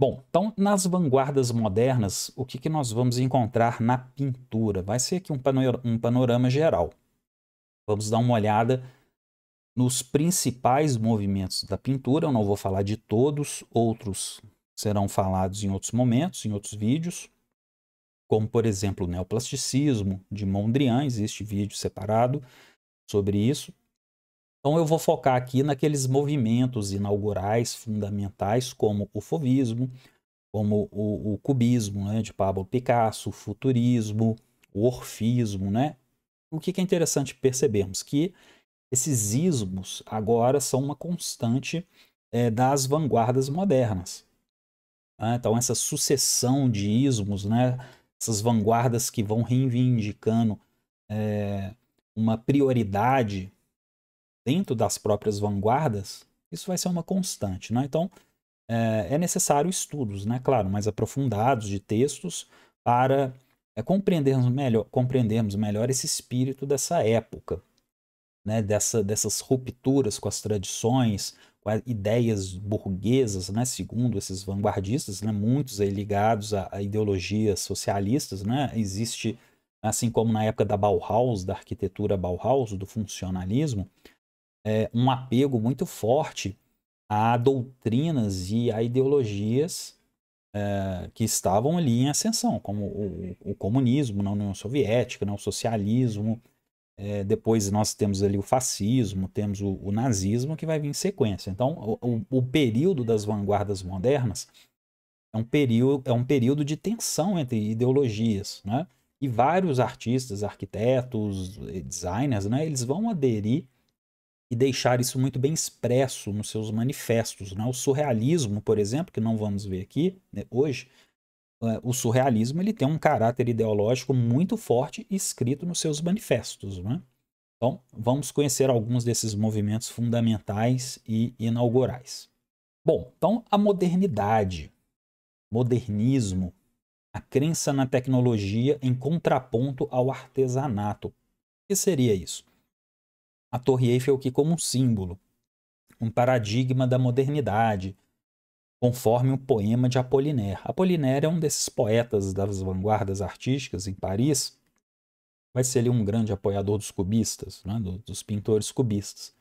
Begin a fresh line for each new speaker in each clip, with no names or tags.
Bom, então nas vanguardas modernas, o que, que nós vamos encontrar na pintura? Vai ser aqui um panorama, um panorama geral. Vamos dar uma olhada nos principais movimentos da pintura. Eu não vou falar de todos, outros serão falados em outros momentos, em outros vídeos, como por exemplo o neoplasticismo de Mondrian, existe vídeo separado sobre isso. Então eu vou focar aqui naqueles movimentos inaugurais fundamentais como o fovismo, como o, o cubismo né, de Pablo Picasso, o futurismo, o orfismo, né? O que, que é interessante percebermos que esses ismos agora são uma constante é, das vanguardas modernas. Ah, então essa sucessão de ismos, né? Essas vanguardas que vão reivindicando é, uma prioridade dentro das próprias vanguardas, isso vai ser uma constante. Né? Então, é, é necessário estudos, né? claro, mais aprofundados de textos para é, compreendermos, melhor, compreendermos melhor esse espírito dessa época, né? Dessa, dessas rupturas com as tradições, com as ideias burguesas, né? segundo esses vanguardistas, né? muitos aí ligados a, a ideologias socialistas. Né? Existe, assim como na época da Bauhaus, da arquitetura Bauhaus, do funcionalismo, é, um apego muito forte a doutrinas e a ideologias é, que estavam ali em ascensão, como o, o, comunismo na União Soviética, né, o socialismo. É, depois nós temos ali o fascismo, temos o, o, nazismo que vai vir em sequência. Então, o, o período das vanguardas modernas é um período, é um período de tensão entre ideologias, né? E vários artistas, arquitetos, designers, né? Eles vão aderir e deixar isso muito bem expresso nos seus manifestos. Né? O surrealismo, por exemplo, que não vamos ver aqui né, hoje, é, o surrealismo ele tem um caráter ideológico muito forte escrito nos seus manifestos. Né? Então, vamos conhecer alguns desses movimentos fundamentais e inaugurais. Bom, então a modernidade, modernismo, a crença na tecnologia em contraponto ao artesanato. O que seria isso? a Torre Eiffel aqui como um símbolo, um paradigma da modernidade, conforme um poema de Apollinaire. Apollinaire é um desses poetas das vanguardas artísticas em Paris, vai ser ali um grande apoiador dos cubistas, né, dos pintores cubistas.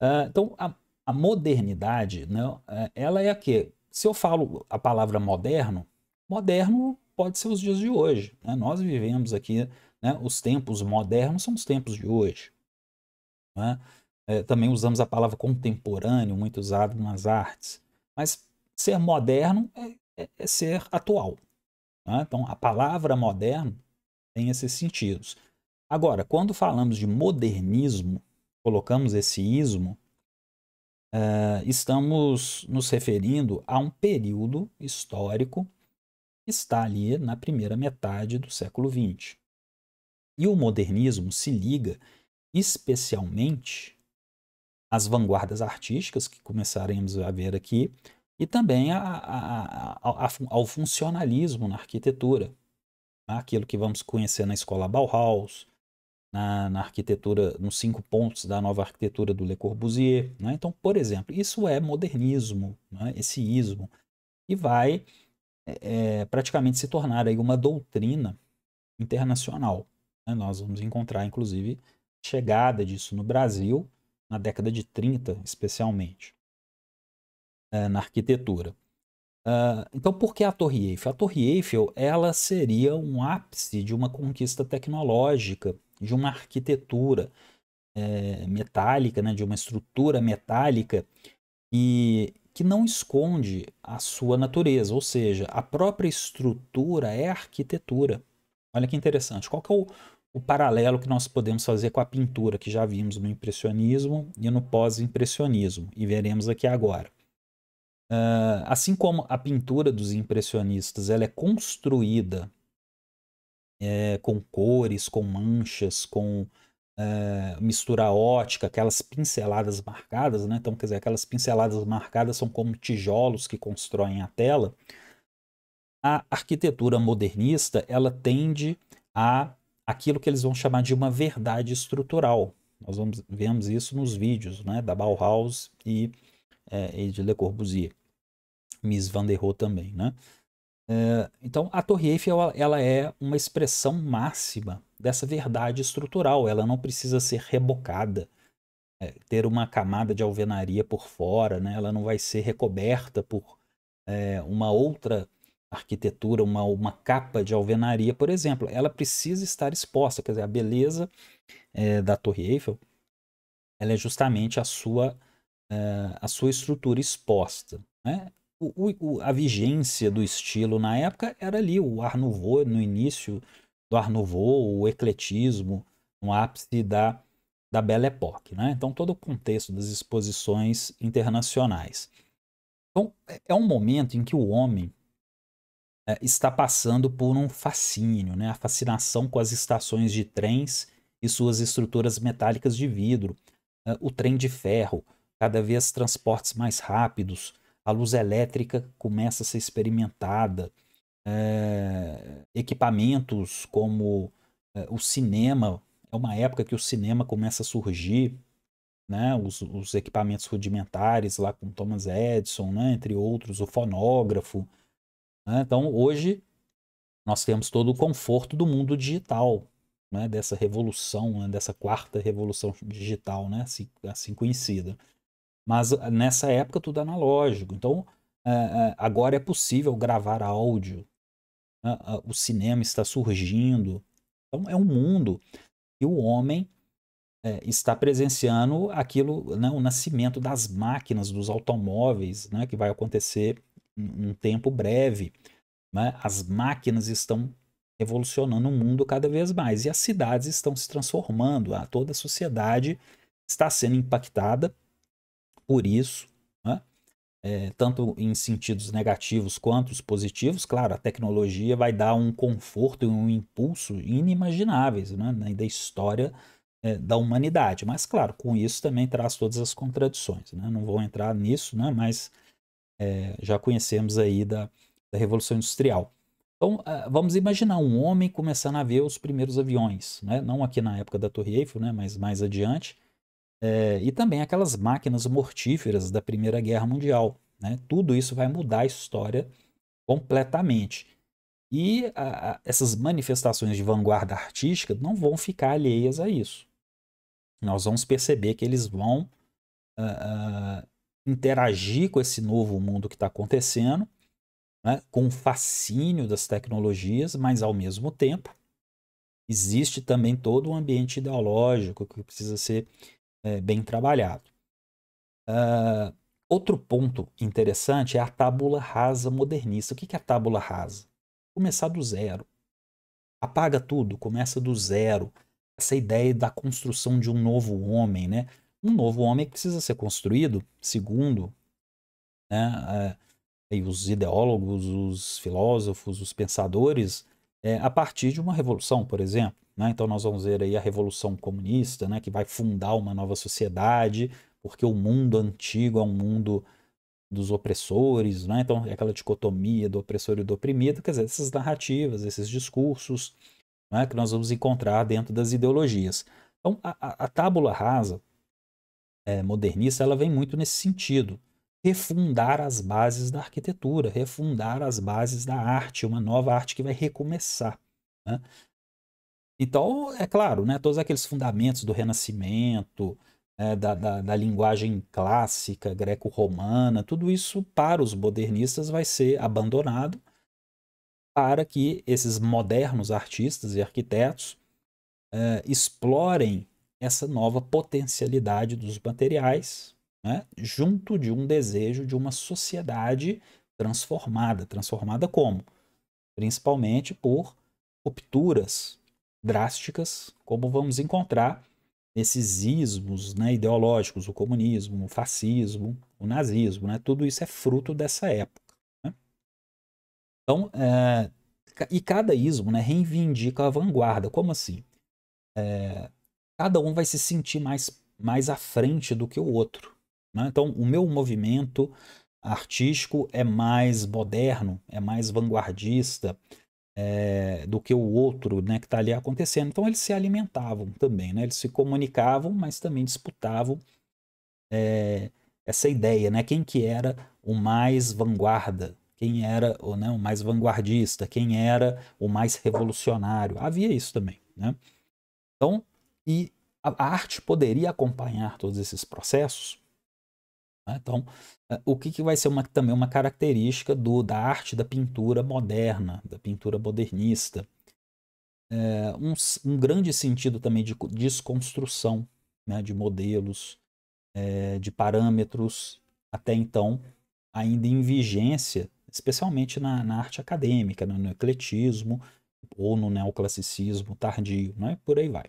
Uh, então, a, a modernidade, né, é, ela é a quê? Se eu falo a palavra moderno, moderno pode ser os dias de hoje. Né? Nós vivemos aqui, né, os tempos modernos são os tempos de hoje. Né? É, também usamos a palavra contemporâneo, muito usado nas artes. Mas ser moderno é, é, é ser atual. Né? Então, a palavra moderno tem esses sentidos. Agora, quando falamos de modernismo, colocamos esse ismo, é, estamos nos referindo a um período histórico que está ali na primeira metade do século XX. E o modernismo se liga especialmente as vanguardas artísticas que começaremos a ver aqui e também a, a, a, ao funcionalismo na arquitetura, né? aquilo que vamos conhecer na escola Bauhaus, na, na, arquitetura, nos cinco pontos da nova arquitetura do Le Corbusier. Né? Então, por exemplo, isso é modernismo, né? esse ismo, e vai é, é, praticamente se tornar aí uma doutrina internacional. Né? Nós vamos encontrar, inclusive, chegada disso no Brasil, na década de 30 especialmente, é, na arquitetura. Ah, então, por que a Torre Eiffel? A Torre Eiffel ela seria um ápice de uma conquista tecnológica, de uma arquitetura é, metálica, né, de uma estrutura metálica e que não esconde a sua natureza, ou seja, a própria estrutura é a arquitetura. Olha que interessante. Qual que é o, o paralelo que nós podemos fazer com a pintura que já vimos no impressionismo e no pós-impressionismo e veremos aqui agora. Uh, assim como a pintura dos impressionistas ela é construída é, com cores, com manchas, com é, mistura ótica, aquelas pinceladas marcadas, né? Então, quer dizer, aquelas pinceladas marcadas são como tijolos que constroem a tela. A arquitetura modernista ela tende a aquilo que eles vão chamar de uma verdade estrutural. Nós vamos, vemos isso nos vídeos né, da Bauhaus e, é, e de Le Corbusier. Miss Van der Rohe também, né? É, então, a Torre Eiffel ela, é uma expressão máxima dessa verdade estrutural. Ela não precisa ser rebocada, é, ter uma camada de alvenaria por fora, né? Ela não vai ser recoberta por é, uma outra arquitetura, uma, uma capa de alvenaria, por exemplo, ela precisa estar exposta. Quer dizer, a beleza é, da Torre Eiffel ela é justamente a sua, é, a sua estrutura exposta. Né? O, o, a vigência do estilo na época era ali, o Art Nouveau, no início do Art Nouveau, o ecletismo, no ápice da, da Belle Époque. Né? Então, todo o contexto das exposições internacionais. Então, é, é um momento em que o homem é, está passando por um fascínio, né? a fascinação com as estações de trens e suas estruturas metálicas de vidro, é, o trem de ferro, cada vez transportes mais rápidos, a luz elétrica começa a ser experimentada, é, equipamentos como é, o cinema, é uma época que o cinema começa a surgir, né? os, os equipamentos rudimentares lá com Thomas Edison, né? entre outros, o fonógrafo, né? Então, hoje, nós temos todo o conforto do mundo digital, né? dessa revolução, né? dessa quarta revolução digital, né? assim, assim conhecida. Mas ah, nessa época, tudo analógico. Então, é, é, agora é possível gravar áudio. Né? Ah, o cinema está surgindo. Então, é um mundo que o homem é, está presenciando aquilo, né, o nascimento das máquinas, dos automóveis, né, que vai acontecer um tempo breve. Né? As máquinas estão revolucionando o mundo cada vez mais e as cidades estão se transformando. a ah, toda a sociedade está sendo impactada por isso, né? é, tanto em sentidos negativos quanto os positivos. Claro, a tecnologia vai dar um conforto e um impulso inimagináveis né? né da história é, da humanidade. Mas, claro, com isso também traz todas as contradições. Né? Não vou entrar nisso, né, mas é, já conhecemos aí da, da Revolução Industrial. Então, ah, vamos imaginar um homem começando a ver os primeiros aviões, né? não aqui na época da Torre Eiffel, né? mas mais adiante, é, e também aquelas máquinas mortíferas da Primeira Guerra Mundial. Né? Tudo isso vai mudar a história completamente. E a, a, essas manifestações de vanguarda artística não vão ficar alheias a isso. Nós vamos perceber que eles vão uh, interagir com esse novo mundo que está acontecendo, né, com o fascínio das tecnologias, mas ao mesmo tempo existe também todo um ambiente ideológico que precisa ser é, bem trabalhado. Uh, outro ponto interessante é a tábula rasa modernista. O que é a tábula rasa? Começar do zero. Apaga tudo, começa do zero. Essa ideia da construção de um novo homem, né? um novo homem precisa ser construído, segundo né, é, os ideólogos, os filósofos, os pensadores, é, a partir de uma revolução, por exemplo. Né? Então nós vamos ver aí a revolução comunista, né, que vai fundar uma nova sociedade, porque o mundo antigo é um mundo dos opressores, né? então é aquela dicotomia do opressor e do oprimido, quer dizer, essas narrativas, esses discursos né, que nós vamos encontrar dentro das ideologias. Então a, a tábula rasa é, modernista ela vem muito nesse sentido. Refundar as bases da arquitetura, refundar as bases da arte, uma nova arte que vai recomeçar. Né? Então, é claro, né, todos aqueles fundamentos do Renascimento, é, da, da, da, linguagem clássica greco-romana, tudo isso para os modernistas vai ser abandonado para que esses modernos artistas e arquitetos é, explorem essa nova potencialidade dos materiais, né, junto de um desejo de uma sociedade transformada. Transformada como? Principalmente por rupturas drásticas, como vamos encontrar nesses ismos né, ideológicos, o comunismo, o fascismo, o nazismo, né, tudo isso é fruto dessa época. Né? Então, é, e cada ismo né, reivindica a vanguarda. Como assim? É, cada um vai se sentir mais, mais à frente do que o outro. Né? Então, o meu movimento artístico é mais moderno, é mais vanguardista é, do que o outro né, que está ali acontecendo. Então, eles se alimentavam também, né? eles se comunicavam, mas também disputavam é, essa ideia, né? quem que era o mais vanguarda, quem era ou não, né, o mais vanguardista, quem era o mais revolucionário. Havia isso também. Né? Então, e a arte poderia acompanhar todos esses processos. Né? Então, eh, o que, que vai ser uma, também uma característica do, da arte da pintura moderna, da pintura modernista? É, um, um, grande sentido também de desconstrução né, de modelos, é, de parâmetros, até então ainda em vigência, especialmente na, na arte acadêmica, no, né, no ecletismo ou no neoclassicismo tardio, né, por aí vai.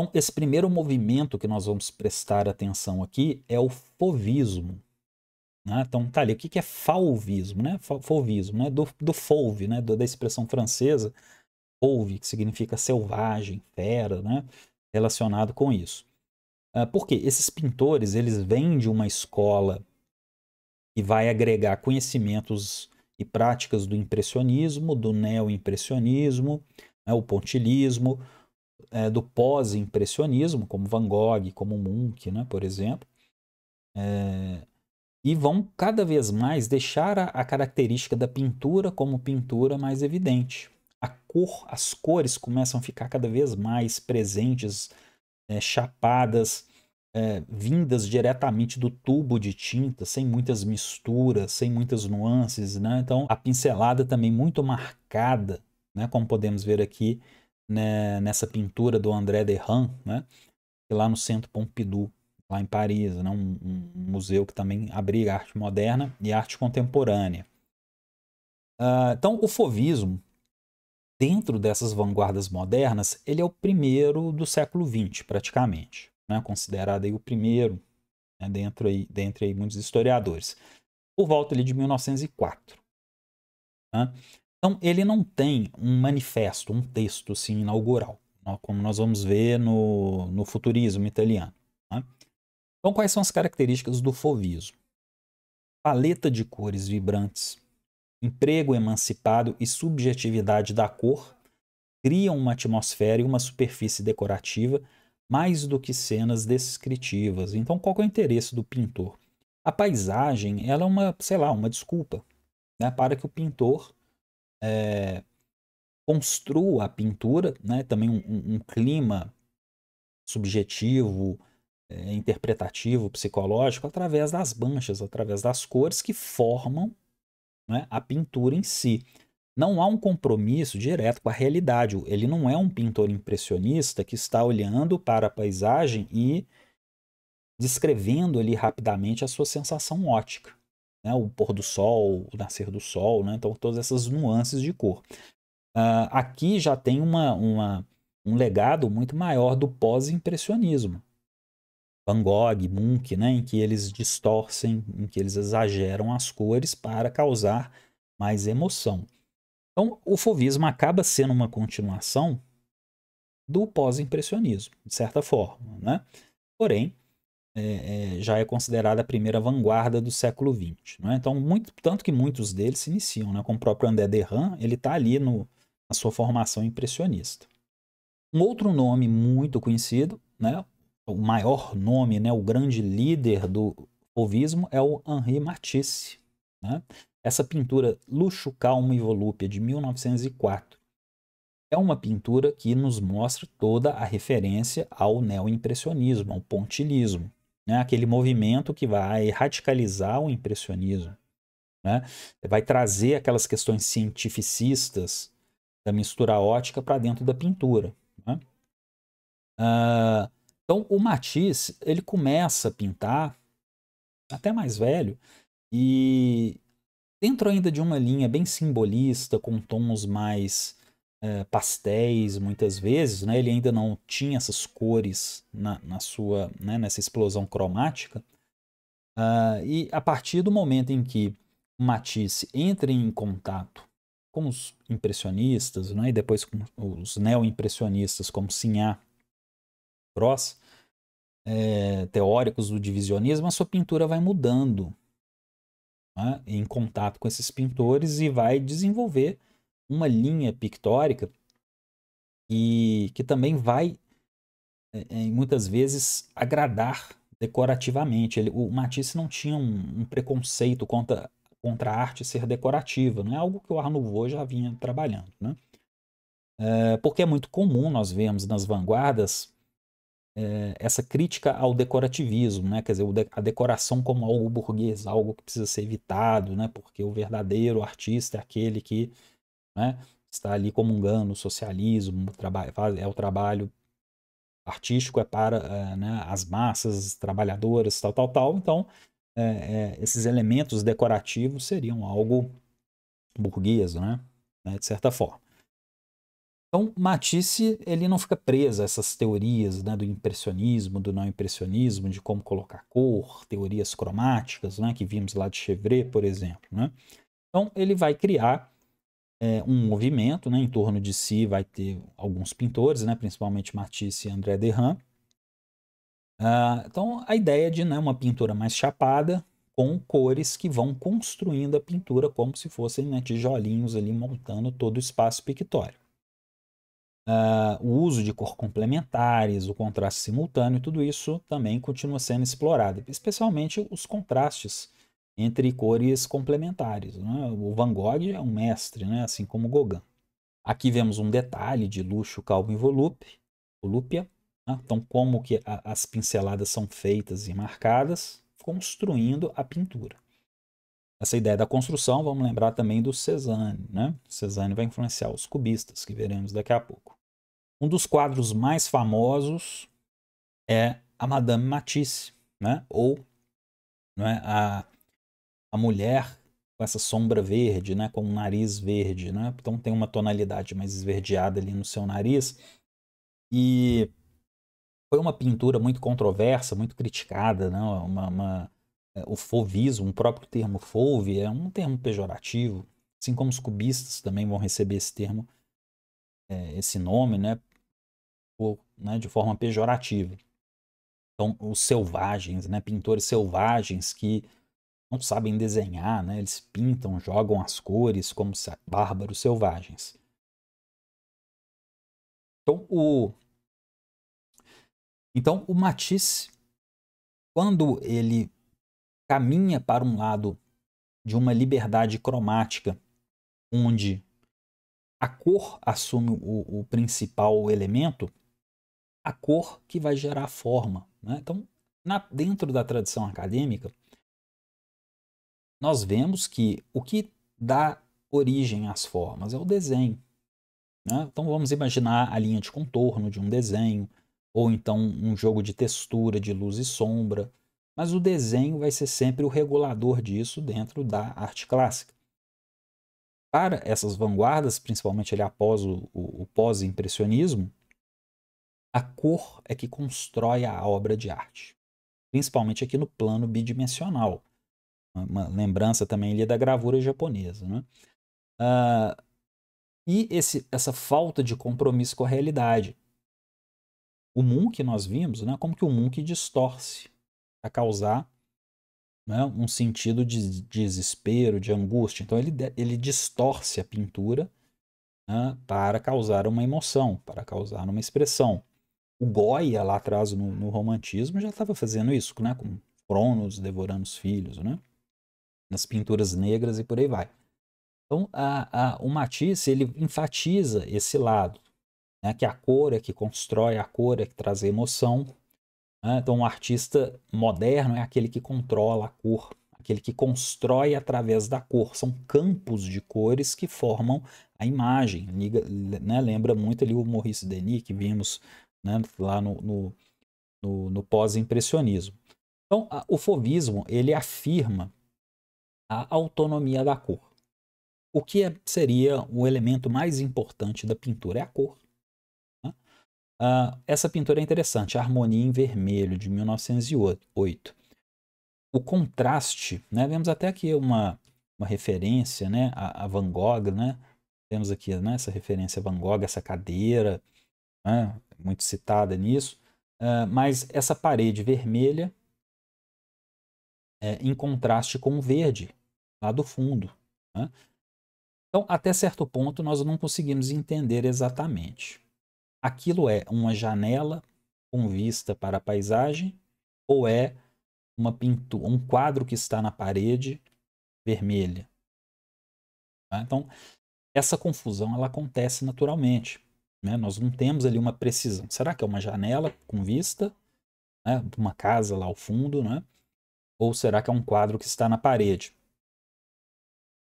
Então, esse primeiro movimento que nós vamos prestar atenção aqui é o fovismo. Né? Então, tá ali, o que, que é Fauvismo, Né? Fovismo, né? do, do fauve, né? da expressão francesa, fauve, que significa selvagem, fera, né? relacionado com isso. Ah, porque esses pintores, eles vêm de uma escola que vai agregar conhecimentos e práticas do impressionismo, do neo-impressionismo, né? o pontilismo, é, do pós-impressionismo, como Van Gogh, como Munch, né, por exemplo, é, e vão cada vez mais deixar a, a característica da pintura como pintura mais evidente. A cor, as cores começam a ficar cada vez mais presentes, é, chapadas, é, vindas diretamente do tubo de tinta, sem muitas misturas, sem muitas nuances, né? Então, a pincelada também muito marcada, né? Como podemos ver aqui né, nessa pintura do André Derham, né, lá no Centro Pompidou, lá em Paris, né, um, um museu que também abriga arte moderna e arte contemporânea. Uh, então, o fovismo, dentro dessas vanguardas modernas, ele é o primeiro do século XX, praticamente, né, considerado aí o primeiro né, dentro aí, dentre aí muitos historiadores, por volta ali de 1904. Né? Então, ele não tem um manifesto, um texto assim, inaugural, como nós vamos ver no, no futurismo italiano. Né? Então, quais são as características do fovismo? Paleta de cores vibrantes, emprego emancipado e subjetividade da cor criam uma atmosfera e uma superfície decorativa mais do que cenas descritivas. Então, qual é o interesse do pintor? A paisagem ela é uma, sei lá, uma desculpa né, para que o pintor é, construa a pintura, né? também um, um clima subjetivo, é, interpretativo, psicológico, através das manchas, através das cores que formam né, a pintura em si. Não há um compromisso direto com a realidade. Ele não é um pintor impressionista que está olhando para a paisagem e descrevendo ali rapidamente a sua sensação ótica né, o pôr do sol, o nascer do sol, né, então todas essas nuances de cor. Uh, aqui já tem uma, uma, um legado muito maior do pós-impressionismo. Van Gogh, Munch, né, em que eles distorcem, em que eles exageram as cores para causar mais emoção. Então, o fovismo acaba sendo uma continuação do pós-impressionismo, de certa forma, né? Porém, é, é, já é considerada a primeira vanguarda do século XX. Né? Então, muito, tanto que muitos deles se iniciam, né? como o próprio André Derran, ele está ali no, na sua formação impressionista. Um outro nome muito conhecido, né? o maior nome, né? o grande líder do fauvismo é o Henri Matisse. Né? Essa pintura Luxo, Calma e Volúpia, de 1904, é uma pintura que nos mostra toda a referência ao neoimpressionismo, ao pontilismo né? aquele movimento que vai radicalizar o impressionismo, né? vai trazer aquelas questões cientificistas da mistura ótica para dentro da pintura. Né? Uh, então, o Matisse ele começa a pintar até mais velho e dentro ainda de uma linha bem simbolista, com tons mais eh, pastéis muitas vezes, né? ele ainda não tinha essas cores na, na sua, né? nessa explosão cromática. Uh, e a partir do momento em que Matisse entra em contato com os impressionistas, né? e depois com os neo-impressionistas como Signac, Gross, é, teóricos do divisionismo, a sua pintura vai mudando né? em contato com esses pintores e vai desenvolver uma linha pictórica e que também vai eh, eh, muitas vezes agradar decorativamente. Ele, o Matisse não tinha um, um, preconceito contra, contra a arte ser decorativa, não é algo que o Art já vinha trabalhando. Né? É, porque é muito comum nós vermos nas vanguardas essa crítica ao decorativismo, né? quer dizer, a decoração como algo burguês, algo que precisa ser evitado, né? porque o verdadeiro artista é aquele que né? está ali comungando o socialismo, é o trabalho artístico é para é, né, as massas trabalhadoras, tal, tal, tal. Então, é, é, esses elementos decorativos seriam algo burguês, né? né? de certa forma. Então, Matisse ele não fica preso a essas teorias né, do impressionismo, do não impressionismo, de como colocar cor, teorias cromáticas, né, que vimos lá de Chevret, por exemplo. Né? Então, ele vai criar é, um movimento né, em torno de si, vai ter alguns pintores, né, principalmente Matisse e André Derrin. Ah, então, a ideia de né, uma pintura mais chapada, com cores que vão construindo a pintura como se fossem né, tijolinhos ali montando todo o espaço pictório. Uh, o uso de cor complementares, o contraste simultâneo, tudo isso também continua sendo explorado, especialmente os contrastes entre cores complementares. Né? O Van Gogh é um mestre, né? assim como Gauguin. Aqui vemos um detalhe de luxo calvo e volupe, volúpia. Né? Então, como que a, as pinceladas são feitas e marcadas, construindo a pintura. Essa ideia da construção, vamos lembrar também do Cezanne. Né? vai influenciar os cubistas, que veremos daqui a pouco. Um dos quadros mais famosos é a Madame Matisse, né? ou é? a a mulher com essa sombra verde, né, com um nariz verde, né? Então tem uma tonalidade mais esverdeada ali no seu nariz. E foi uma pintura muito controversa, muito criticada, né? Uma, uma, é, o fauvismo, o próprio termo fauve é um termo pejorativo, assim como os cubistas também vão receber esse termo, é, esse nome, né? Ou, né? De forma pejorativa. Então, os selvagens, né? Pintores selvagens que não sabem desenhar, né? eles pintam, jogam as cores como bárbaros selvagens. Então o, então, o Matisse, quando ele caminha para um lado de uma liberdade cromática, onde a cor assume o, o principal elemento, a cor que vai gerar a forma. Né? Então, na, dentro da tradição acadêmica, nós vemos que o que dá origem às formas é o desenho. Né? Então vamos imaginar a linha de contorno de um desenho, ou então um jogo de textura, de luz e sombra. Mas o desenho vai ser sempre o regulador disso dentro da arte clássica. Para essas vanguardas, principalmente ali após o, o, o pós-impressionismo, a cor é que constrói a obra de arte, principalmente aqui no plano bidimensional uma lembrança também ali da gravura japonesa. Né? Uh, e esse, essa falta de compromisso com a realidade. O Munch, nós vimos, né, como que o Munch distorce para causar né, um sentido de desespero, de angústia. Então ele, ele distorce a pintura né, para causar uma emoção, para causar uma expressão. O Goya, lá atrás no, no romantismo, já estava fazendo isso, né, com Cronos devorando os filhos. Né? nas pinturas negras e por aí vai. Então, a, a, o Matisse ele enfatiza esse lado, né, que é a cor é que constrói, a cor é que traz emoção. Né? Então, o um artista moderno é aquele que controla a cor, aquele que constrói através da cor. São campos de cores que formam a imagem. Liga, né, lembra muito ali o Maurice Denis, que vimos né, lá no, no, no, no pós-impressionismo. Então, a, o fovismo ele afirma a autonomia da cor. O que é, seria o elemento mais importante da pintura é a cor. Né? Ah, essa pintura é interessante, Harmonia em Vermelho, de 1908. O contraste, né? vemos até aqui uma, uma referência né? a, a Van Gogh, né? temos aqui né? essa referência a Van Gogh, essa cadeira, né? muito citada nisso, ah, mas essa parede vermelha é, em contraste com o verde, lá do fundo. Né? Então, até certo ponto, nós não conseguimos entender exatamente. Aquilo é uma janela com vista para a paisagem ou é uma pintura, um quadro que está na parede vermelha. Tá? Então, essa confusão ela acontece naturalmente. Né? Nós não temos ali uma precisão. Será que é uma janela com vista? Né? Uma casa lá ao fundo, né? Ou será que é um quadro que está na parede?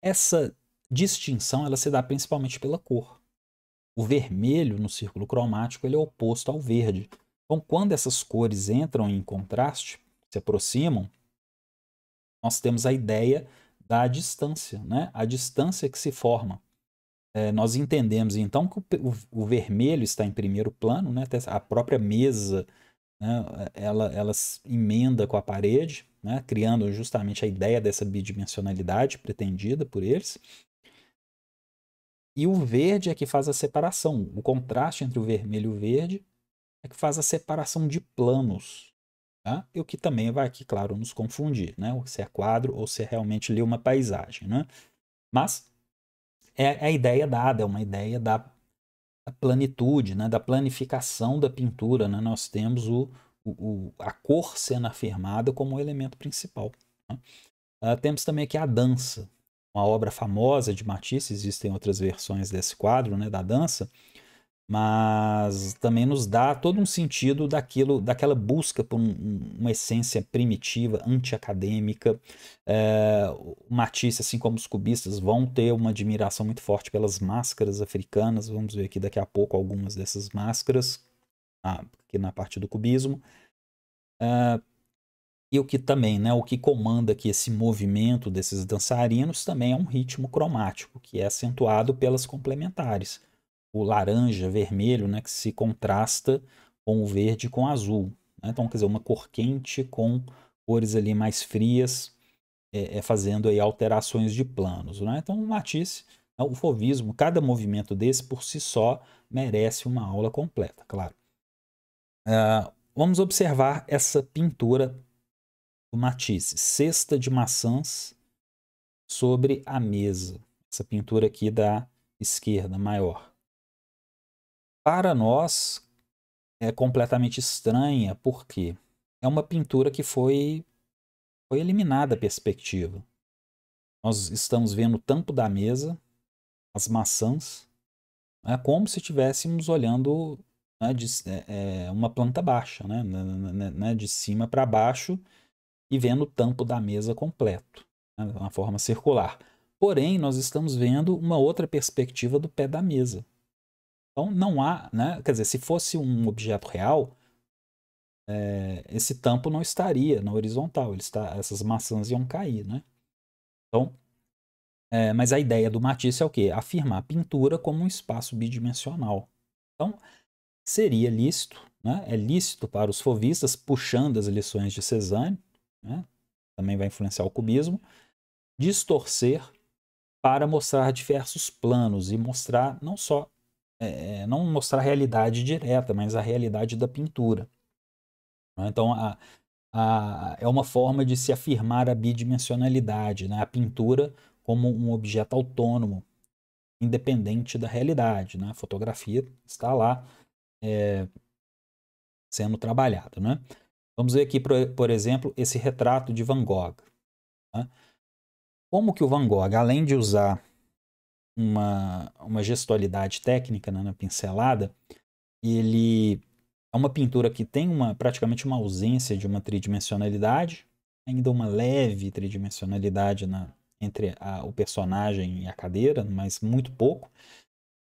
Essa distinção ela se dá principalmente pela cor. O vermelho no círculo cromático ele é oposto ao verde. Então, quando essas cores entram em contraste, se aproximam, nós temos a ideia da distância, né? a distância que se forma. É, nós entendemos então que o, o, vermelho está em primeiro plano, né? a própria mesa né? ela, ela emenda com a parede, né, criando justamente a ideia dessa bidimensionalidade pretendida por eles. E o verde é que faz a separação. O contraste entre o vermelho e o verde é que faz a separação de planos. Tá? E o que também vai aqui, claro, nos confundir, né? se é quadro ou se é realmente lê uma paisagem. Né? Mas é, é a ideia dada, é uma ideia da, da planitude, né? da planificação da pintura. Né? Nós temos o, o, a cor sendo afirmada como o elemento principal. Né? Uh, temos também aqui a dança, uma obra famosa de Matisse, existem outras versões desse quadro, né, da dança, mas também nos dá todo um sentido daquilo, daquela busca por um, uma essência primitiva, antiacadêmica. É, Matisse, assim como os cubistas, vão ter uma admiração muito forte pelas máscaras africanas. Vamos ver aqui daqui a pouco algumas dessas máscaras. Ah, aqui na parte do cubismo. Uh, e o que também, né, o que comanda aqui esse movimento desses dançarinos também é um ritmo cromático, que é acentuado pelas complementares. O laranja, vermelho, né, que se contrasta com o verde com o azul. Né? Então, quer dizer, uma cor quente com cores ali mais frias, é, é fazendo aí alterações de planos. Né? Então, o Matisse, né, o fovismo, cada movimento desse por si só merece uma aula completa, claro. Ah, vamos observar essa pintura do Matisse, Cesta de Maçãs sobre a Mesa. Essa pintura aqui da esquerda maior. Para nós, é completamente estranha, porque é uma pintura que foi, foi eliminada a perspectiva. Nós estamos vendo o tampo da mesa, as maçãs, é como se estivéssemos olhando né, de, é, uma planta baixa, né, né de cima para baixo e vendo o tampo da mesa completo, né, uma forma circular. Porém, nós estamos vendo uma outra perspectiva do pé da mesa. Então, não há, né, quer dizer, se fosse um objeto real, é, esse tampo não estaria na horizontal, ele está, essas maçãs iam cair, né? Então, é, mas a ideia do Matisse é o quê? Afirmar a pintura como um espaço bidimensional. Então, seria lícito, né? é lícito para os fovistas, puxando as lições de Cezanne, né? também vai influenciar o cubismo, distorcer para mostrar diversos planos e mostrar não só é, é não mostrar a realidade direta, mas a realidade da pintura. Né? Então a, a, é uma forma de se afirmar a bidimensionalidade, né? a pintura como um objeto autônomo, independente da realidade. Né? A fotografia está lá é, sendo trabalhado. Né? Vamos ver aqui, por, exemplo, esse retrato de Van Gogh. Né? Como que o Van Gogh, além de usar uma, uma gestualidade técnica né, na pincelada, ele é uma pintura que tem uma, praticamente uma ausência de uma tridimensionalidade, ainda uma leve tridimensionalidade na, entre a, o personagem e a cadeira, mas muito pouco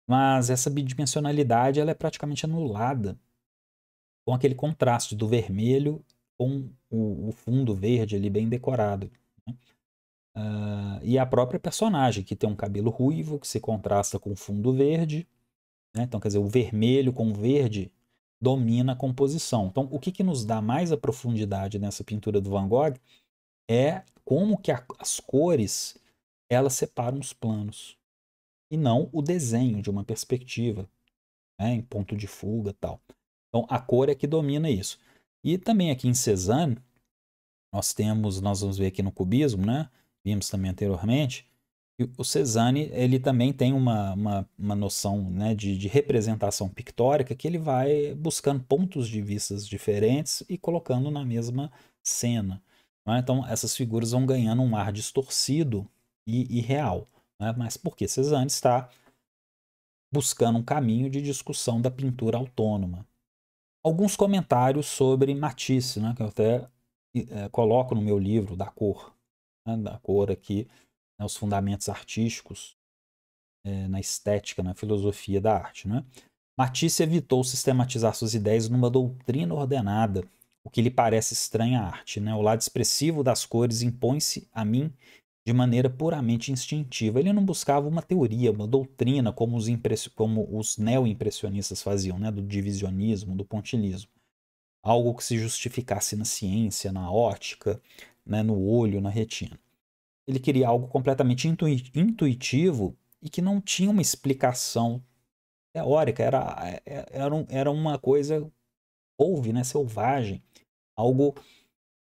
mas essa bidimensionalidade ela é praticamente anulada com aquele contraste do vermelho com o, o fundo verde ali bem decorado. Né? Uh, e a própria personagem, que tem um cabelo ruivo, que se contrasta com o fundo verde. Né? Então, quer dizer, o vermelho com o verde domina a composição. Então, o que, que nos dá mais a profundidade nessa pintura do Van Gogh é como que a, as cores elas separam os planos e não o desenho de uma perspectiva, né, em ponto de fuga tal. Então a cor é que domina isso. E também aqui em Cézanne, nós temos, nós vamos ver aqui no cubismo, né? Vimos também anteriormente, que o Cézanne ele também tem uma, uma, uma noção né, de, de representação pictórica que ele vai buscando pontos de vistas diferentes e colocando na mesma cena. Né? Então essas figuras vão ganhando um ar distorcido e irreal. Né? Mas porque Cezanne está buscando um caminho de discussão da pintura autônoma. Alguns comentários sobre Matisse, né? que eu até é, coloco no meu livro da cor, né? da cor aqui, né? os fundamentos artísticos é, na estética, na filosofia da arte. Né? Matisse evitou sistematizar suas ideias numa doutrina ordenada, o que lhe parece estranha à arte. Né? O lado expressivo das cores impõe-se a mim de maneira puramente instintiva. Ele não buscava uma teoria, uma doutrina, como os, como os neo-impressionistas faziam, né? do divisionismo, do pontilismo. Algo que se justificasse na ciência, na ótica, né? no olho, na retina. Ele queria algo completamente intuitivo e que não tinha uma explicação teórica, era, é, era, um, era uma coisa houve, né, selvagem, algo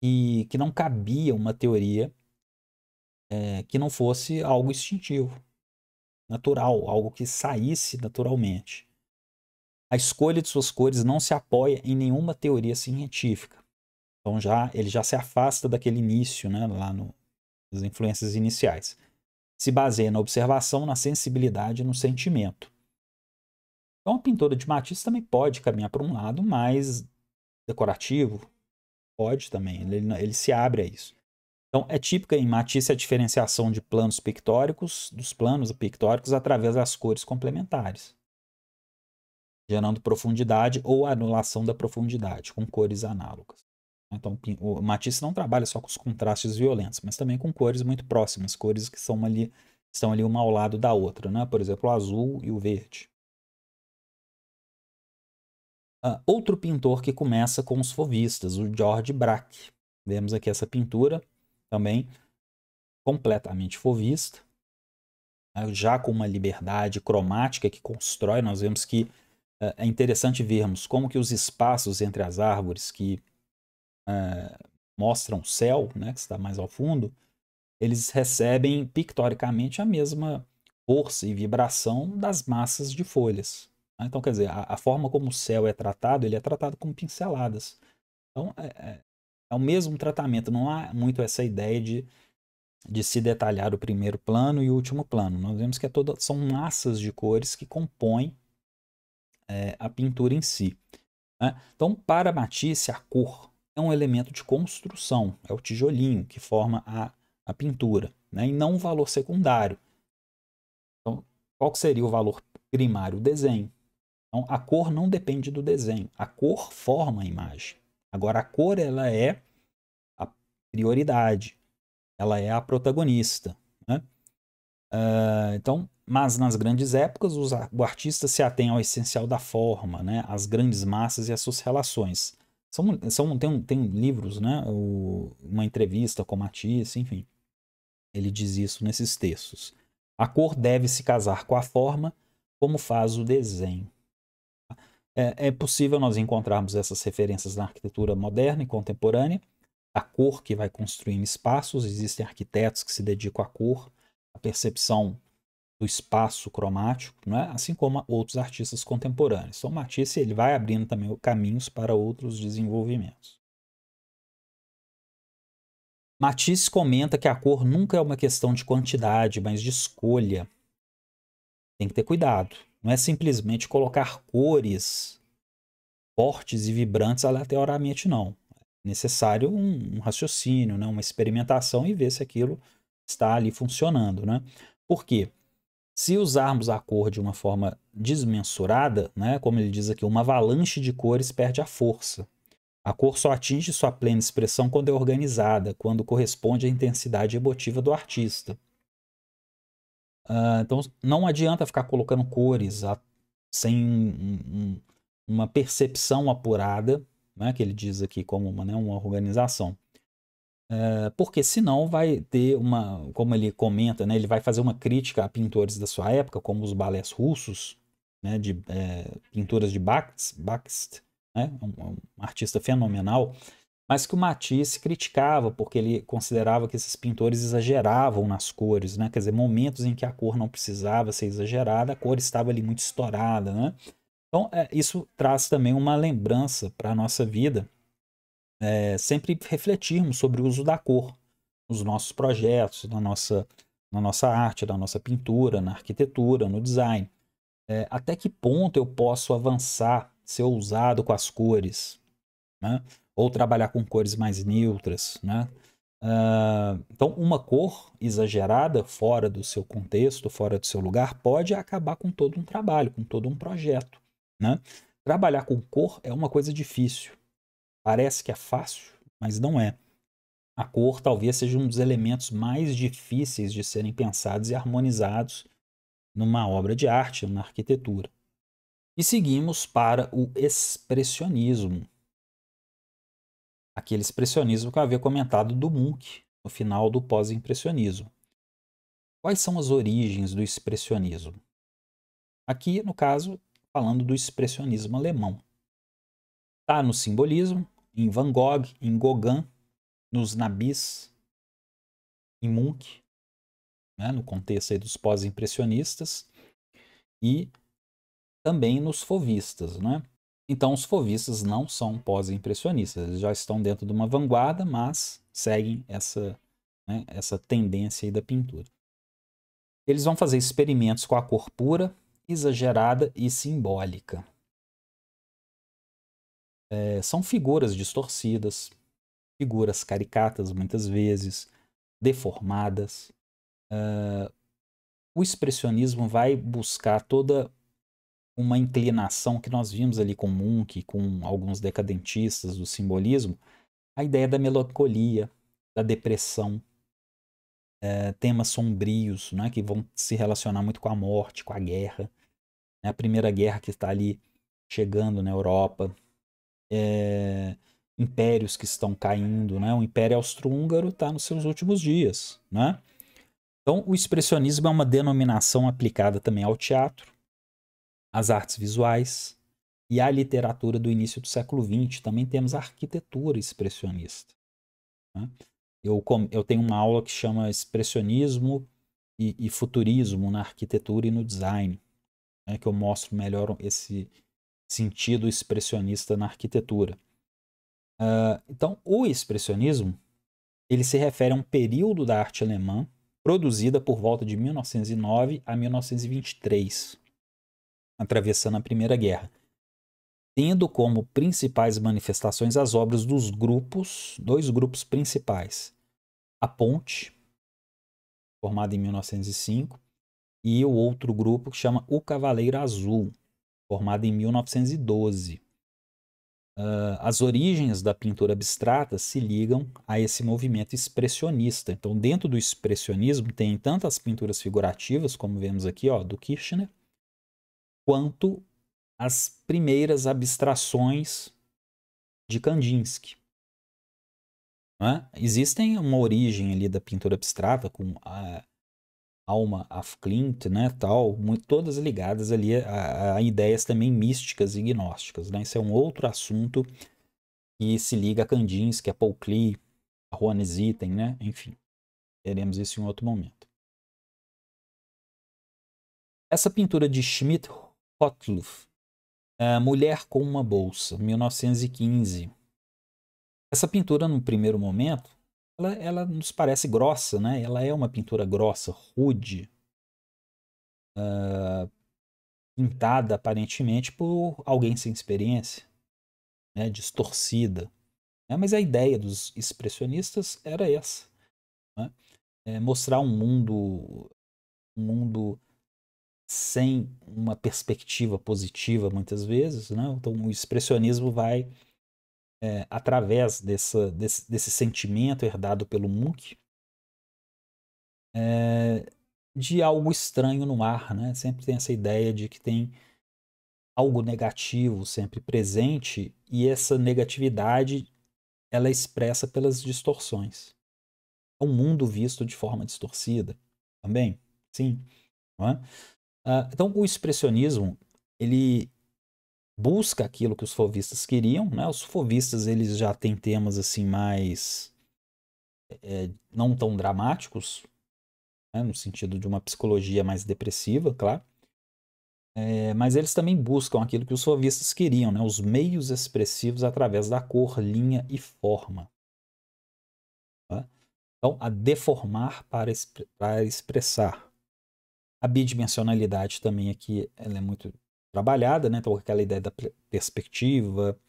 que, que não cabia uma teoria é, que não fosse algo instintivo, natural, algo que saísse naturalmente. A escolha de suas cores não se apoia em nenhuma teoria científica. Então já ele já se afasta daquele início, né, lá no, influências iniciais. Se baseia na observação, na sensibilidade e no sentimento. Então a pintura de Matisse também pode caminhar para um lado mais decorativo, pode também, ele, ele se abre a isso. Então, é típica em Matisse a diferenciação de planos pictóricos dos planos pictóricos através das cores complementares, gerando profundidade ou anulação da profundidade com cores análogas. Então, o Matisse não trabalha só com os contrastes violentos, mas também com cores muito próximas, cores que são ali, estão ali uma ao lado da outra, né? por exemplo, o azul e o verde. Uh, outro pintor que começa com os fovistas, o George Braque. Vemos aqui essa pintura, também completamente fovista, né, já com uma liberdade cromática que constrói, nós vemos que eh, é interessante vermos como que os espaços entre as árvores que eh, mostram o céu, né, que está mais ao fundo, eles recebem pictoricamente a mesma força e vibração das massas de folhas. Né. Então, quer dizer, a, a forma como o céu é tratado, ele é tratado com pinceladas. Então, é, é é o mesmo tratamento, não há muito essa ideia de, de se detalhar o primeiro plano e o último plano. Nós vemos que é toda, são massas de cores que compõem é, a pintura em si. Né? Então, para Matisse, a cor é um elemento de construção, é o tijolinho que forma a, a pintura, né? e não um valor secundário. Então, qual seria o valor primário? O desenho. Então, a cor não depende do desenho, a cor forma a imagem. Agora a cor ela é a prioridade, ela é a protagonista. Né? Uh, então, mas nas grandes épocas os, o artista se atém ao essencial da forma, né? As grandes massas e as suas relações. São, são, tem, tem livros, né? O, uma entrevista com Matisse, enfim. Ele diz isso nesses textos. A cor deve se casar com a forma, como faz o desenho é, é possível nós encontrarmos essas referências na arquitetura moderna e contemporânea. A cor que vai construindo espaços, existem arquitetos que se dedicam à cor, à percepção do espaço cromático, é? assim como outros artistas contemporâneos. Então, Matisse ele vai abrindo também caminhos para outros desenvolvimentos. Matisse comenta que a cor nunca é uma questão de quantidade, mas de escolha. Tem que ter cuidado. Não é simplesmente colocar cores fortes e vibrantes aleatoriamente, não. É necessário um, um raciocínio, né? uma experimentação e ver se aquilo está ali funcionando. Né? Por quê? Se usarmos a cor de uma forma desmensurada, né, como ele diz aqui, uma avalanche de cores perde a força. A cor só atinge sua plena expressão quando é organizada, quando corresponde à intensidade emotiva do artista. Uh, então não adianta ficar colocando cores a, sem um, um, uma percepção apurada, né, que ele diz aqui como uma, né, uma organização. É, porque senão vai ter uma, como ele comenta, né, ele vai fazer uma crítica a pintores da sua época, como os balés russos, né, de é, pinturas de Bakst, Bakst né, um, um artista fenomenal, mas que o Matisse criticava porque ele considerava que esses pintores exageravam nas cores, né? quer dizer, momentos em que a cor não precisava ser exagerada, a cor estava ali muito estourada. Né? Então, é, isso traz também uma lembrança para a nossa vida, é, sempre refletirmos sobre o uso da cor nos nossos projetos, na nossa, na nossa arte, na nossa pintura, na arquitetura, no design. É, até que ponto eu posso avançar, ser ousado com as cores? Né? ou trabalhar com cores mais neutras, né? Uh, então, uma cor exagerada, fora do seu contexto, fora do seu lugar, pode acabar com todo um trabalho, com todo um projeto. Né? Trabalhar com cor é uma coisa difícil. Parece que é fácil, mas não é. A cor talvez seja um dos elementos mais difíceis de serem pensados e harmonizados numa obra de arte, na arquitetura. E seguimos para o expressionismo, aquele expressionismo que eu havia comentado do Munch no final do pós-impressionismo. Quais são as origens do expressionismo? Aqui, no caso, falando do expressionismo alemão. Está no simbolismo, em Van Gogh, em Gauguin, nos Nabis, em Munch, né, no contexto dos pós-impressionistas, e também nos fovistas. Né? Então, os fovistas não são pós-impressionistas, eles já estão dentro de uma vanguarda, mas seguem essa, né, essa tendência da pintura. Eles vão fazer experimentos com a cor pura, exagerada e simbólica. É, são figuras distorcidas, figuras caricatas muitas vezes, deformadas. É, o expressionismo vai buscar toda uma inclinação que nós vimos ali com Munch, com alguns decadentistas do simbolismo, a ideia da melancolia, da depressão, é, temas sombrios, né, que vão se relacionar muito com a morte, com a guerra, né, a primeira guerra que está ali chegando na Europa, é, impérios que estão caindo, né, o Império Austro-Húngaro está nos seus últimos dias, né? Então, o expressionismo é uma denominação aplicada também ao teatro, as artes visuais e a literatura do início do século XX. Também temos a arquitetura expressionista. Né? Eu, eu tenho uma aula que chama Expressionismo e, e Futurismo na Arquitetura e no Design, né? que eu mostro melhor esse sentido expressionista na arquitetura. Uh, então, o expressionismo ele se refere a um período da arte alemã produzida por volta de 1909 a 1923 atravessando a Primeira Guerra, tendo como principais manifestações as obras dos grupos, dois grupos principais: a Ponte, formada em 1905, e o outro grupo que chama O Cavaleiro Azul, formado em 1912. Uh, ah, as origens da pintura abstrata se ligam a esse movimento expressionista. Então, dentro do expressionismo, tem tanto as pinturas figurativas, como vemos aqui, ó, do Kirchner, quanto às primeiras abstrações de Kandinsky. É? Existem uma origem ali da pintura abstrata com a Alma af Klint, né, tal, muito, todas ligadas ali a, a, ideias também místicas e gnósticas, né? Isso é um outro assunto que se liga a Kandinsky, a Paul Klee, a Juanes Item, né? Enfim, teremos isso em outro momento. Essa pintura de Schmidt Kotluff, A Mulher com uma Bolsa, 1915. Essa pintura, no primeiro momento, ela, ela, nos parece grossa, né? Ela é uma pintura grossa, rude, uh, pintada aparentemente por alguém sem experiência, né? distorcida. É, mas a ideia dos expressionistas era essa, né? é mostrar um mundo, um mundo sem uma perspectiva positiva muitas vezes, né? Então o expressionismo vai é, através dessa, desse, desse, sentimento herdado pelo Munch é, de algo estranho no ar, né? Sempre tem essa ideia de que tem algo negativo sempre presente e essa negatividade ela é expressa pelas distorções. É um mundo visto de forma distorcida também, sim, não é? Ah, então, o expressionismo, ele busca aquilo que os fovistas queriam, né? Os fovistas, eles já têm temas, assim, mais... É, não tão dramáticos, né? no sentido de uma psicologia mais depressiva, claro. É, mas eles também buscam aquilo que os fovistas queriam, né? os meios expressivos através da cor, linha e forma. Tá? Então, a deformar para, expre para expressar. A bidimensionalidade também aqui ela é muito trabalhada, né? Então, aquela ideia da perspectiva,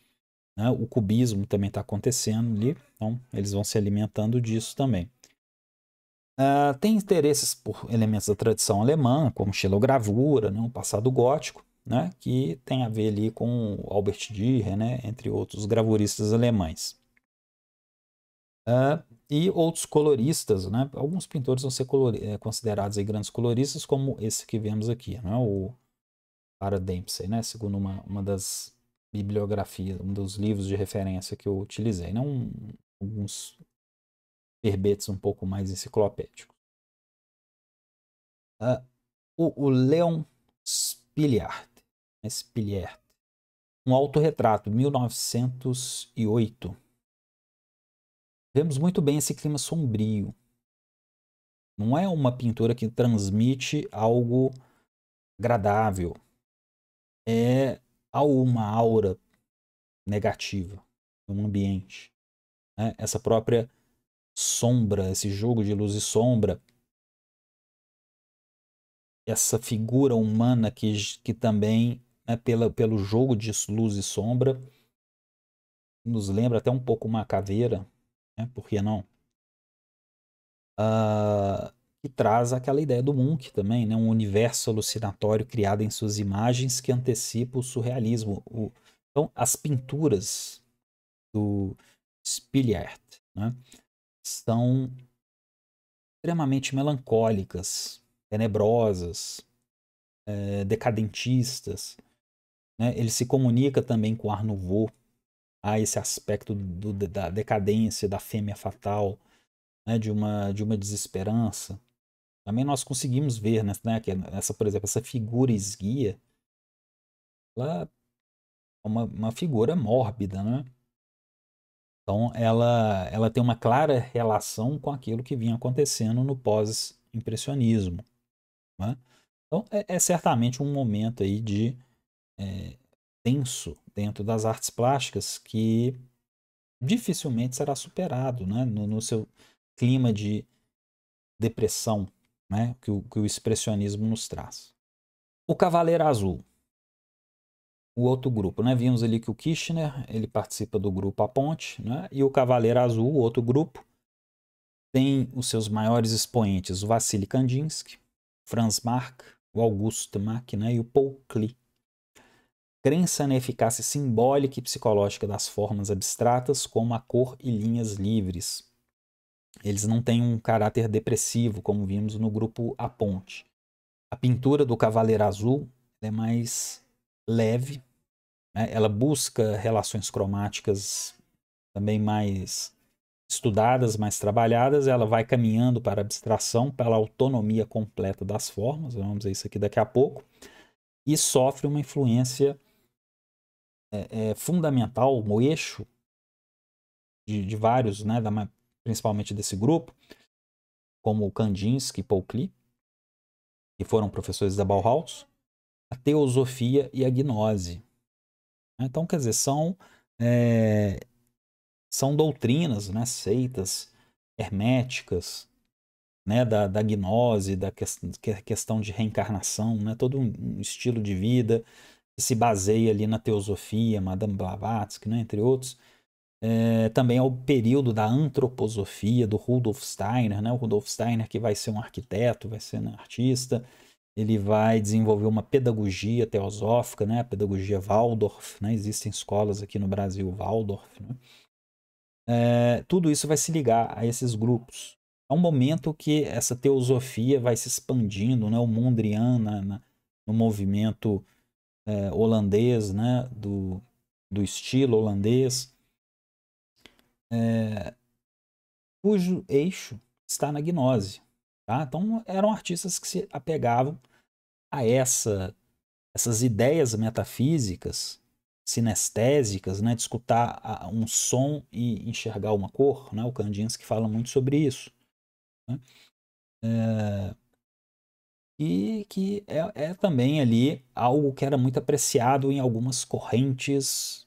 né? o cubismo também está acontecendo ali, então eles vão se alimentando disso também. Uh, tem interesses por elementos da tradição alemã, como xilogravura, né? o passado gótico, né? que tem a ver ali com Albert Dürer, né? entre outros gravuristas alemães. Uh, e outros coloristas, né? Alguns pintores vão ser eh, considerados aí grandes coloristas, como esse que vemos aqui, né? O Para Dempsey, né? Segundo uma, uma das bibliografias, um dos livros de referência que eu utilizei, né? Um, alguns verbetes um pouco mais enciclopédicos. Uh, o, o Leon Spiliart, né? Spiliart, um autorretrato, 1908. Vemos muito bem esse clima sombrio. Não é uma pintura que transmite algo agradável. É uma aura negativa no ambiente. Né? Essa própria sombra, esse jogo de luz e sombra, essa figura humana que, que também, né, pela, pelo jogo de luz e sombra, nos lembra até um pouco uma caveira, né? por que não? Uh, que traz aquela ideia do Munch também, né? um universo alucinatório criado em suas imagens que antecipa o surrealismo. O, então, as pinturas do Spilliard né? são extremamente melancólicas, tenebrosas, é, decadentistas. Né? Ele se comunica também com Art Nouveau, a esse aspecto do, da decadência, da fêmea fatal, né, de, uma, de uma desesperança. Também nós conseguimos ver, né, né, que essa, por exemplo, essa figura esguia, ela é uma, uma figura mórbida, né? Então ela, ela tem uma clara relação com aquilo que vinha acontecendo no pós-impressionismo. Né? Então é, é, certamente um momento aí de é, tenso dentro das artes plásticas que dificilmente será superado né? no, no seu clima de depressão né? que, o, que o expressionismo nos traz. O Cavaleiro Azul, o outro grupo. Né? Vimos ali que o Kirchner ele participa do grupo A Ponte né? e o Cavaleiro Azul, o outro grupo, tem os seus maiores expoentes, o Vassili Kandinsky, Franz Marc, o Augusto Mack né? e o Paul Klee crença na eficácia simbólica e psicológica das formas abstratas, como a cor e linhas livres. Eles não têm um caráter depressivo, como vimos no grupo A Ponte. A pintura do Cavaleiro Azul é mais leve, né? ela busca relações cromáticas também mais estudadas, mais trabalhadas, ela vai caminhando para a abstração, pela autonomia completa das formas, vamos ver isso aqui daqui a pouco, e sofre uma influência é, é fundamental, o eixo de, de vários, né, da, principalmente desse grupo, como Kandinsky e Paul Klee, que foram professores da Bauhaus, a teosofia e a gnose. Então, quer dizer, são, é, são doutrinas, né, seitas herméticas, né, da, da gnose, da que, questão de reencarnação, né, todo um estilo de vida, se baseia ali na teosofia, Madame Blavatsky, né, entre outros. É, também é o período da antroposofia do Rudolf Steiner, né? O Rudolf Steiner que vai ser um arquiteto, vai ser um artista, ele vai desenvolver uma pedagogia teosófica, né? A pedagogia Waldorf, né? Existem escolas aqui no Brasil Waldorf, né? É, tudo isso vai se ligar a esses grupos. É um momento que essa teosofia vai se expandindo, né? O Mondrian na, na, no movimento é, holandês, né? Do, do estilo holandês, é, cujo eixo está na gnose. Tá? Então eram artistas que se apegavam a essa, essas ideias metafísicas, sinestésicas, né? de escutar um som e enxergar uma cor. Né? O Kandinsky fala muito sobre isso. Né? É, e que é, é, também ali algo que era muito apreciado em algumas correntes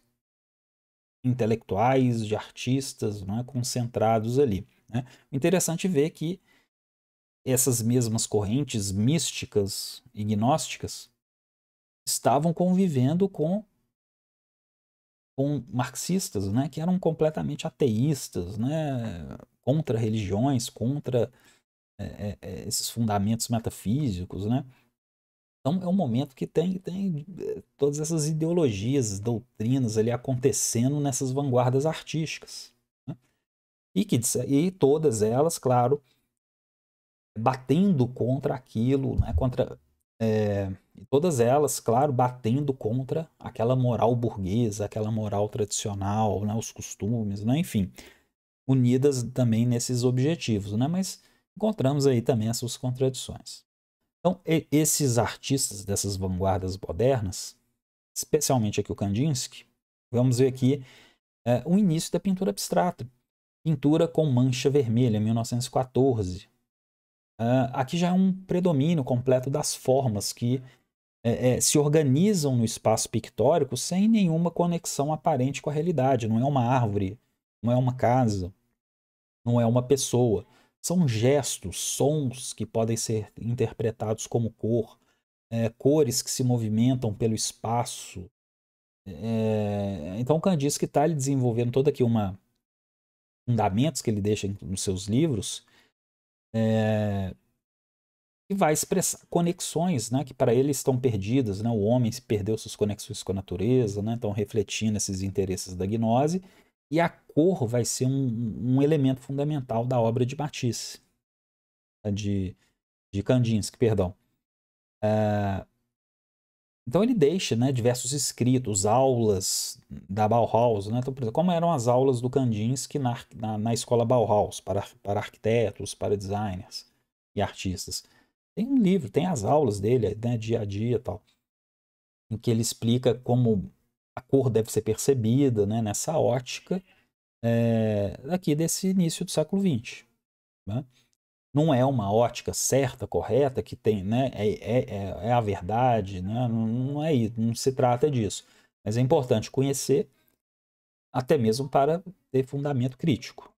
intelectuais, de artistas, né, concentrados ali. Né? Interessante é ver que essas mesmas correntes místicas e gnósticas estavam convivendo com com marxistas, né, que eram completamente ateístas, né, contra religiões, contra é, é, é, esses fundamentos metafísicos, né? Então é um momento que tem, tem eh, todas essas ideologias, doutrinas ali acontecendo nessas vanguardas artísticas. Né? E, que, e todas elas, claro, batendo contra aquilo, né? contra é, todas elas, claro, batendo contra aquela moral burguesa, aquela moral tradicional, né? os costumes, né? enfim, unidas também nesses objetivos, né? Mas encontramos aí também essas contradições. Então, esses artistas dessas vanguardas modernas, especialmente aqui o Kandinsky, vamos ver aqui é, o início da pintura abstrata. Pintura com mancha vermelha, 1914. Uh, é, aqui já é um predomínio completo das formas que é, é, se organizam no espaço pictórico sem nenhuma conexão aparente com a realidade. Não é uma árvore, não é uma casa, não é uma pessoa. São gestos, sons que podem ser interpretados como cor, é, cores que se movimentam pelo espaço. É, então, Kandinsky está desenvolvendo toda aqui uma fundamentos que ele deixa nos seus livros é, e vai expressar conexões, né, que para ele estão perdidas, né? O homem perdeu suas conexões com a natureza, né? Então refletindo esses interesses da gnose e a cor vai ser um, um elemento fundamental da obra de Matisse, né, de, de Kandinsky, perdão. Uh, então ele deixa né, diversos escritos, aulas da Bauhaus, né? então, exemplo, como eram as aulas do Kandinsky na, na, na, escola Bauhaus, para, para arquitetos, para designers e artistas. Tem um livro, tem as aulas dele, né, dia a dia e tal, em que ele explica como a cor deve ser percebida né, nessa ótica é, aqui desse início do século XX. Né? Não é uma ótica certa, correta, que tem, né, é, é, é, é a verdade, né? não, não é não se trata disso. Mas é importante conhecer, até mesmo para ter fundamento crítico.